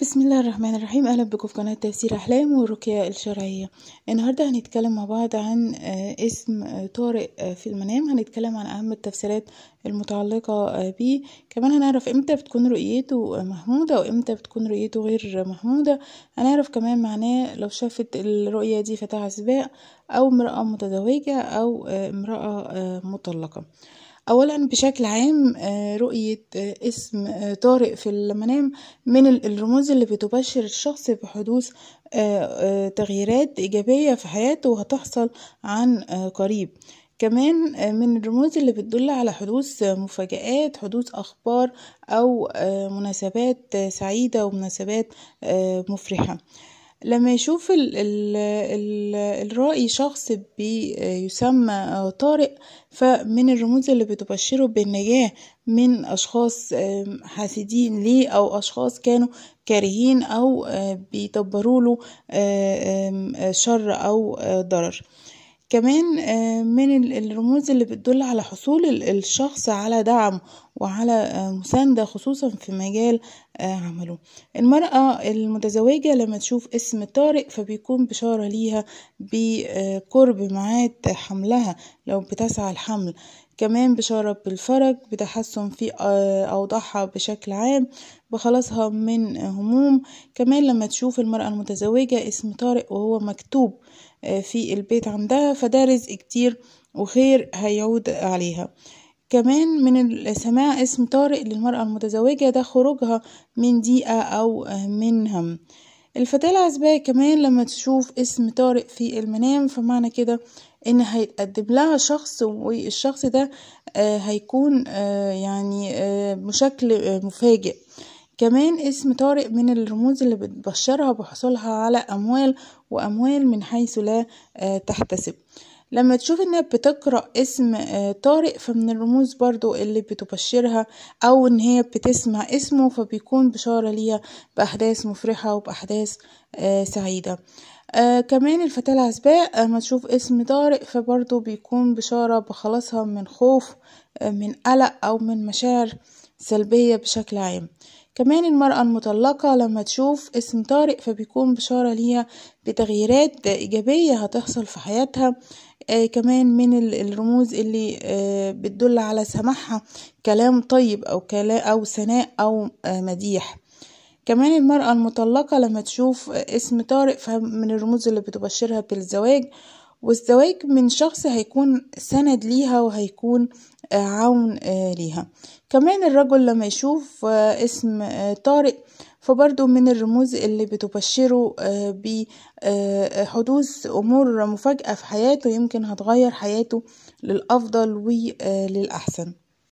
بسم الله الرحمن الرحيم اهلا بكم في قناه تفسير احلام والرقيه الشرعيه النهارده هنتكلم مع بعض عن آه، اسم آه، طارق آه، في المنام هنتكلم عن اهم التفسيرات المتعلقه بيه كمان هنعرف امتى بتكون رؤيته محموده وامتى بتكون رؤيته غير محموده هنعرف كمان معناه لو شافت الرؤيه دي فتاه عزباء او امراه متزوجه او امراه مطلقه اولا بشكل عام آه، رؤية آه، اسم آه، طارق في المنام من الرموز اللي بتبشر الشخص بحدوث تغييرات ايجابية في حياته وهتحصل عن قريب كمان من الرموز اللي بتدل على حدوث مفاجآت حدوث أخبار أو مناسبات سعيدة ومناسبات مفرحة لما يشوف الـ الـ الـ الرائي شخص بيسمى طارق فمن الرموز اللي بتبشره بالنجاة من أشخاص حاسدين ليه أو أشخاص كانوا كارهين أو آه، بيدبروا له آه، شر أو آه، ضرر كمان من الرموز اللي بتدل على حصول الشخص على دعم وعلى آه، مساندة خصوصا في مجال آه، عمله المرأة المتزوجة لما تشوف اسم طارق فبيكون بشارة ليها بقرب معاد حملها لو بتسعى الحمل كمان بشارة بالفرج بتحسن في آه، أوضاعها بشكل عام بخلاصها من هموم كمان لما تشوف المرأة المتزوجة اسم طارق وهو مكتوب في البيت عندها فده رزق كتير وخير هيعود عليها كمان من سماع اسم طارق للمرأة المتزوجة ده خروجها من ضيقة أو من هم الفتاة العزباء كمان لما تشوف اسم طارق في المنام فمعنى كده ان هيتقدم لها شخص والشخص ده آه، هيكون آه، يعني آه، بشكل مفاجئ كمان اسم طارق من الرموز اللي بتبشرها بحصولها على اموال واموال من حيث لا تحتسب لما تشوف انها بتقرأ اسم آه، طارق فمن الرموز برضو اللي بتبشرها او ان هي بتسمع اسمه فبيكون بشارة ليها باحداث مفرحة وباحداث آه، سعيدة آه كمان الفتاة العزباء لما تشوف اسم طارق فبرضو بيكون بشارة بخلاصها من خوف آه، من قلق او من مشاعر سلبية بشكل عام كمان المرأة المطلقة لما تشوف اسم طارق فبيكون بشارة ليها بتغييرات إيجابية هتحصل في حياتها آه، كمان من الرموز اللي آه، بتدل على سماحها كلام طيب أو, كلام أو ثناء أو آه، مديح كمان المرأة المطلقة لما تشوف اسم طارق فمن الرموز اللي بتبشرها بالزواج والزواج من شخص هيكون سند ليها وهيكون آه، عون آه، ليها كمان الرجل لما يشوف آه، اسم طارق فبرضه من الرموز اللي بتبشره بحدوث أمور مفاجأة في حياته يمكن هتغير حياته للأفضل وللأحسن